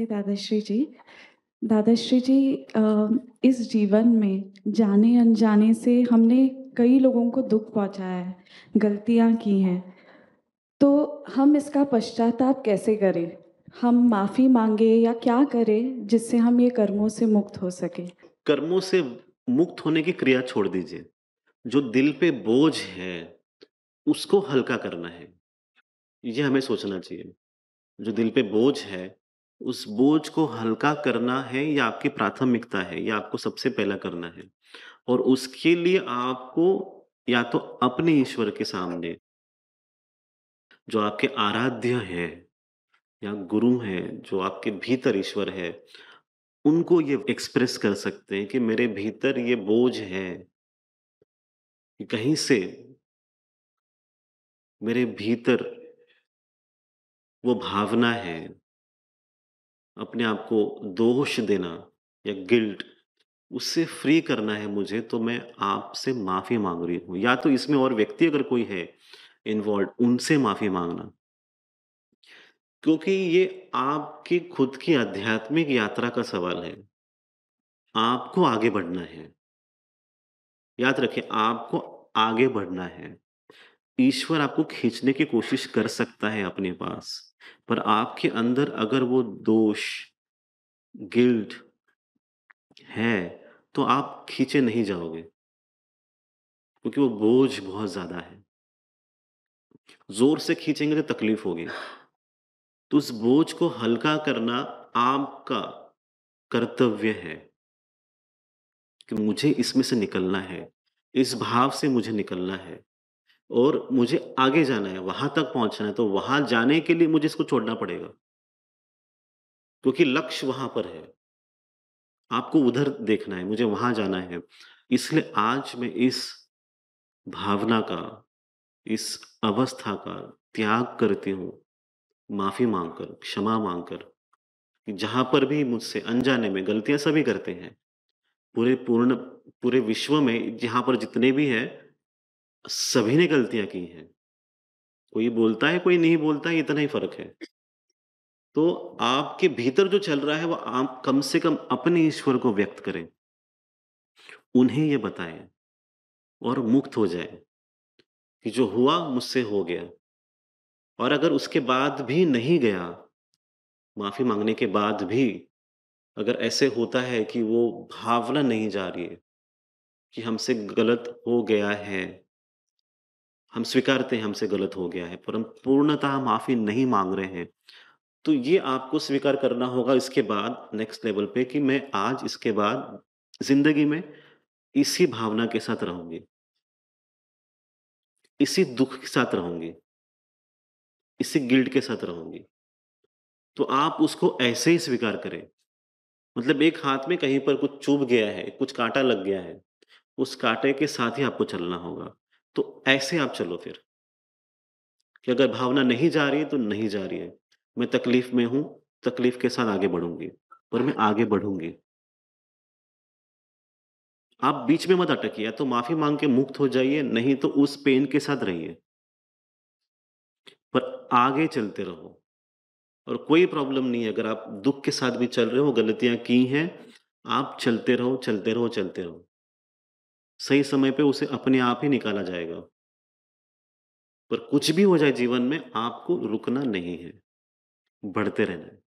नमस्ते दादाश्री जी दादाश्री जी इस जीवन में जाने अनजाने से हमने कई लोगों को दुख पहुंचाया है गलतियां की हैं तो हम इसका पश्चाताप कैसे करें हम माफ़ी मांगे या क्या करें जिससे हम ये कर्मों से मुक्त हो सके कर्मों से मुक्त होने की क्रिया छोड़ दीजिए जो दिल पे बोझ है उसको हल्का करना है ये हमें सोचना चाहिए जो दिल पे बोझ है उस बोझ को हल्का करना है या आपकी प्राथमिकता है या आपको सबसे पहला करना है और उसके लिए आपको या तो अपने ईश्वर के सामने जो आपके आराध्य है या गुरु हैं जो आपके भीतर ईश्वर है उनको ये एक्सप्रेस कर सकते हैं कि मेरे भीतर ये बोझ है कहीं से मेरे भीतर वो भावना है अपने आप को दोष देना या गिल्ट उससे फ्री करना है मुझे तो मैं आपसे माफ़ी मांग रही हूँ या तो इसमें और व्यक्ति अगर कोई है इन्वॉल्व उनसे माफ़ी मांगना क्योंकि ये आपकी खुद की आध्यात्मिक यात्रा का सवाल है आपको आगे बढ़ना है याद रखिए आपको आगे बढ़ना है ईश्वर आपको खींचने की कोशिश कर सकता है अपने पास पर आपके अंदर अगर वो दोष गिल्ट है तो आप खींचे नहीं जाओगे क्योंकि वो बोझ बहुत ज्यादा है जोर से खींचेंगे तो तकलीफ होगी तो उस बोझ को हल्का करना आपका कर्तव्य है कि मुझे इसमें से निकलना है इस भाव से मुझे निकलना है और मुझे आगे जाना है वहां तक पहुंचना है तो वहां जाने के लिए मुझे इसको छोड़ना पड़ेगा क्योंकि लक्ष्य वहां पर है आपको उधर देखना है मुझे वहां जाना है इसलिए आज मैं इस भावना का इस अवस्था का त्याग करती हूँ माफी मांगकर क्षमा मांगकर जहां पर भी मुझसे अनजाने में गलतियां सभी करते हैं पूरे पूर्ण पूरे विश्व में जहां पर जितने भी हैं सभी ने गलतियां की हैं कोई बोलता है कोई नहीं बोलता है इतना ही फर्क है तो आपके भीतर जो चल रहा है वो आप कम से कम अपने ईश्वर को व्यक्त करें उन्हें ये बताएं और मुक्त हो जाए कि जो हुआ मुझसे हो गया और अगर उसके बाद भी नहीं गया माफ़ी मांगने के बाद भी अगर ऐसे होता है कि वो भावना नहीं जा रही है कि हमसे गलत हो गया है हम स्वीकारते हैं हमसे गलत हो गया है परम पूर्णतः माफी नहीं मांग रहे हैं तो ये आपको स्वीकार करना होगा इसके बाद नेक्स्ट लेवल पे कि मैं आज इसके बाद जिंदगी में इसी भावना के साथ रहूंगी इसी दुख के साथ रहूंगी इसी गिल्ड के साथ रहूंगी तो आप उसको ऐसे ही स्वीकार करें मतलब एक हाथ में कहीं पर कुछ चुभ गया है कुछ कांटा लग गया है उस कांटे के साथ ही आपको चलना होगा तो ऐसे आप चलो फिर कि अगर भावना नहीं जा रही है तो नहीं जा रही है मैं तकलीफ में हूं तकलीफ के साथ आगे बढ़ूंगी पर मैं आगे बढ़ूंगी आप बीच में मत अटकिए या तो माफी मांग के मुक्त हो जाइए नहीं तो उस पेन के साथ रहिए पर आगे चलते रहो और कोई प्रॉब्लम नहीं है अगर आप दुख के साथ भी चल रहे हो गलतियां की हैं आप चलते रहो चलते रहो चलते रहो सही समय पे उसे अपने आप ही निकाला जाएगा पर कुछ भी हो जाए जीवन में आपको रुकना नहीं है बढ़ते रहना है